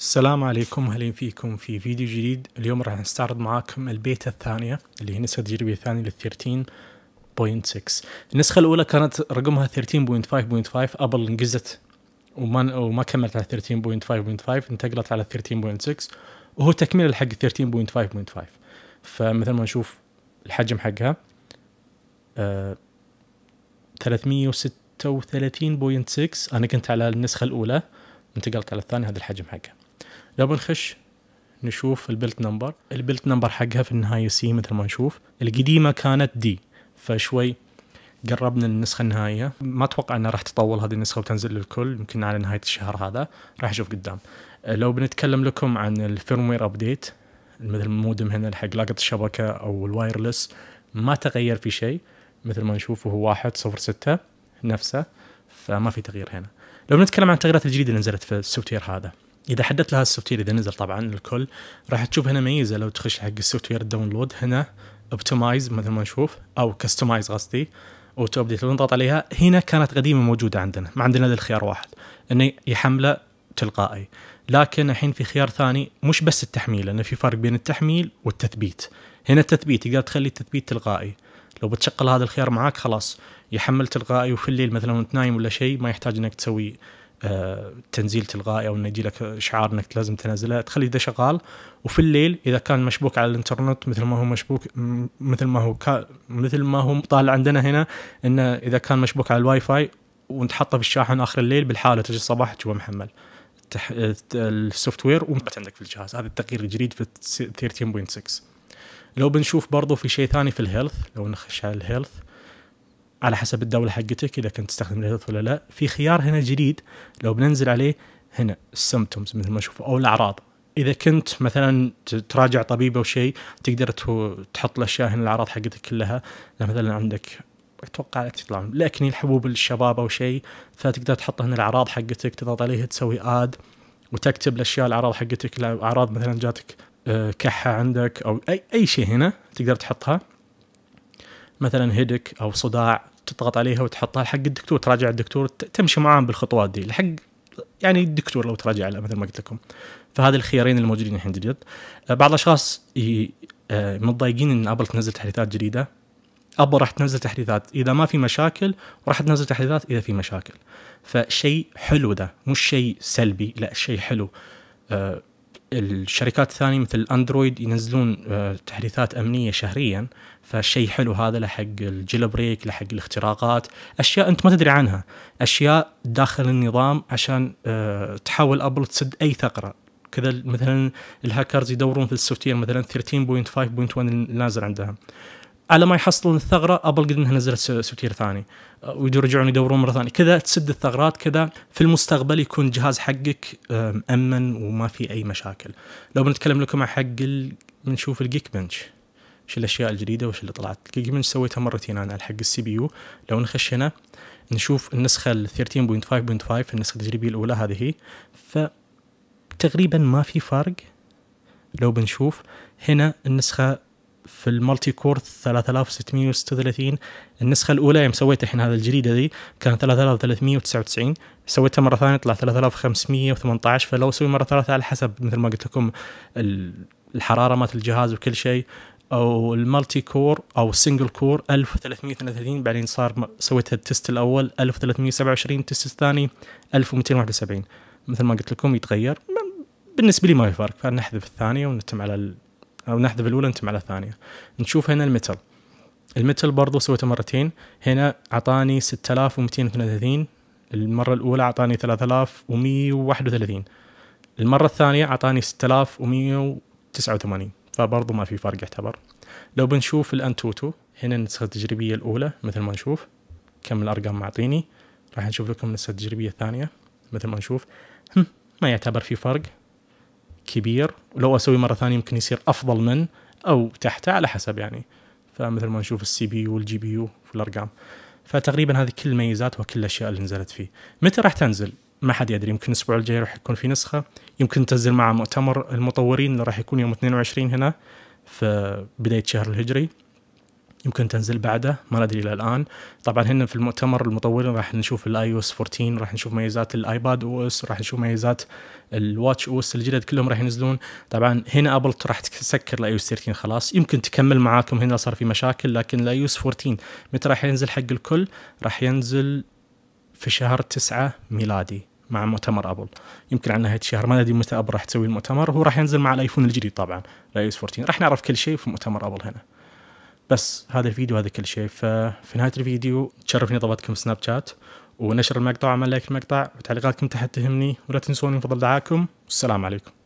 السلام عليكم اهلا فيكم في فيديو جديد اليوم راح نستعرض معاكم البيتا الثانية اللي هي نسخة تجريبية ثانية لل 13.6 النسخة الأولى كانت رقمها 13.5.5 أبل انجزت وما وما كملت على 13.5.5 انتقلت على 13.6 وهو تكملة حق 13.5.5 فمثل ما نشوف الحجم حقها آه 336.6 أنا كنت على النسخة الأولى انتقلت على الثانيه هذا الحجم حقها قبل نخش نشوف البلت نمبر البلت نمبر حقها في النهاية سي مثل ما نشوف القديمة كانت دي فشوي قربنا النسخة النهائية ما أتوقع أنها راح تطول هذه النسخة وتنزل للكل يمكن على نهاية الشهر هذا راح أشوف قدام أه، لو بنتكلم لكم عن الفيرموير أبديت مثل المودم هنا حق لاقة الشبكة أو الوايرلس ما تغير في شيء مثل ما نشوف هو واحد صفر ستة نفسه فما في تغيير هنا لو بنتكلم عن التغييرات الجديدة اللي نزلت في السوفت هذا اذا حددت لها السوفت وير اذا نزل طبعا الكل راح تشوف هنا ميزه لو تخش حق السوفت وير الداونلود هنا اوبتمايز مثل ما نشوف او كستمايز قصدي اوتو ابديت لو نضغط عليها هنا كانت قديمه موجوده عندنا ما عندنا الا الخيار واحد انه يحمله تلقائي لكن الحين في خيار ثاني مش بس التحميل لانه في فرق بين التحميل والتثبيت هنا التثبيت تقدر تخلي التثبيت تلقائي لو بتشغل هذا الخيار معاك خلاص يحمل تلقائي وفي الليل مثلا وانت نايم ولا شيء ما يحتاج انك تسوي تنزيل تلقائي او انه يجي لك اشعار انك لازم تنزله تخلي ذا شغال وفي الليل اذا كان مشبوك على الانترنت مثل ما هو مشبوك مثل ما هو كا مثل ما هو طالع عندنا هنا انه اذا كان مشبوك على الواي فاي وانت حاطه في الشاحن اخر الليل بالحاله تجي الصباح تشوفه محمل السوفت وير ومات عندك في الجهاز هذا التغيير الجديد في 13.6 لو بنشوف برضو في شيء ثاني في الهيلث لو نخش على الهيلث على حسب الدوله حقتك اذا كنت تستخدم الهيلث ولا لا في خيار هنا جديد لو بننزل عليه هنا السمتومز مثل ما شوفوا او الاعراض اذا كنت مثلا تراجع طبيب او شيء تقدر تحط الاشياء هنا الاعراض حقتك كلها مثلا عندك اتوقع لك تطلع لكن الحبوب الشباب او شيء فتقدر تحط هنا الاعراض حقتك تضغط عليها تسوي اد وتكتب الاشياء الاعراض حقتك اعراض مثلا جاتك آه، كحه عندك او اي اي شيء هنا تقدر تحطها مثلا هيدك او صداع تضغط عليها وتحطها حق الدكتور تراجع الدكتور تمشي معاهم بالخطوات دي لحق يعني الدكتور لو تراجع له مثل ما قلت لكم فهذا الخيارين الموجودين الحين جديد أه، بعض الاشخاص أه، متضايقين ان ابل تنزل تحديثات جديده ابل راح تنزل تحديثات اذا ما في مشاكل وراح تنزل تحديثات اذا في مشاكل فشيء حلو ده مش شيء سلبي لا شيء حلو أه، الشركات الثانيه مثل اندرويد ينزلون آه، تحديثات امنيه شهريا فالشيء حلو هذا لحق بريك لحق الاختراقات اشياء انت ما تدري عنها اشياء داخل النظام عشان آه، تحاول ابل تسد اي ثغره كذا مثلا الهاكرز يدورون في السوفت مثلا 13.5.1 اللي نازل عندها على ما يحصلون الثغره ابل قد انها نزلت سوتير ثاني أه، ويرجعون يدورون مره ثانيه كذا تسد الثغرات كذا في المستقبل يكون جهاز حقك مامن أه، وما في اي مشاكل لو بنتكلم لكم عن حق بنشوف الجيك بنش وش الاشياء الجديده وش اللي طلعت الجيك بنش سويتها مرتين انا على حق السي بي يو لو نخش هنا نشوف النسخه ال 13.5.5 النسخه التجريبيه الاولى هذه هي فتقريبا ما في فرق لو بنشوف هنا النسخه في المالتي كور 3636 النسخه الاولى يوم سويتها الحين هذا الجديده ذي كان 3399 سويتها مره ثانيه طلع 3518 فلو اسوي مره ثالثه على حسب مثل ما قلت لكم الحراره مالت الجهاز وكل شيء او المالتي كور او السنجل كور 1332 بعدين صار سويت التست الاول 1327 التست الثاني 1271 مثل ما قلت لكم يتغير بالنسبه لي ما في فرق فنحذف الثانيه ونتم على او نحذف الاولى نتم على الثانيه نشوف هنا الميتل الميتل برضو سويته مرتين هنا اعطاني 6232 المره الاولى اعطاني 3131 المره الثانيه اعطاني 6189 فبرضو ما في فرق يعتبر لو بنشوف الانتوتو هنا النسخه التجريبيه الاولى مثل ما نشوف كم الارقام معطيني راح نشوف لكم النسخه التجريبيه الثانيه مثل ما نشوف ما يعتبر في فرق كبير ولو اسوي مره ثانيه يمكن يصير افضل من او تحته على حسب يعني فمثل ما نشوف السي بي يو والجي بي يو في الارقام فتقريبا هذه كل الميزات وكل الاشياء اللي نزلت فيه متى راح تنزل ما حد يدري يمكن الاسبوع الجاي راح يكون في نسخه يمكن تنزل مع مؤتمر المطورين اللي راح يكون يوم 22 هنا في بدايه شهر الهجري يمكن تنزل بعده ما ندري الى الان طبعا هنا في المؤتمر المطورين راح نشوف الاي او اس 14 راح نشوف ميزات الايباد او اس راح نشوف ميزات الواتش او اس الجدد كلهم راح ينزلون طبعا هنا ابل راح تسكر الاي او اس 13 خلاص يمكن تكمل معاكم هنا صار في مشاكل لكن الاي او اس 14 متى راح ينزل حق الكل راح ينزل في شهر 9 ميلادي مع مؤتمر ابل يمكن على نهايه الشهر ما ندري متى ابل راح تسوي المؤتمر هو راح ينزل مع الايفون الجديد طبعا الاي او اس 14 راح نعرف كل شيء في مؤتمر ابل هنا بس هذا الفيديو هذا كل شيء ففي نهايه الفيديو تشرفني طلبتكم سناب شات ونشر المقطع وعمل لايك المقطع وتعليقاتكم تحت تهمني ولا تنسوني من فضل دعاكم والسلام عليكم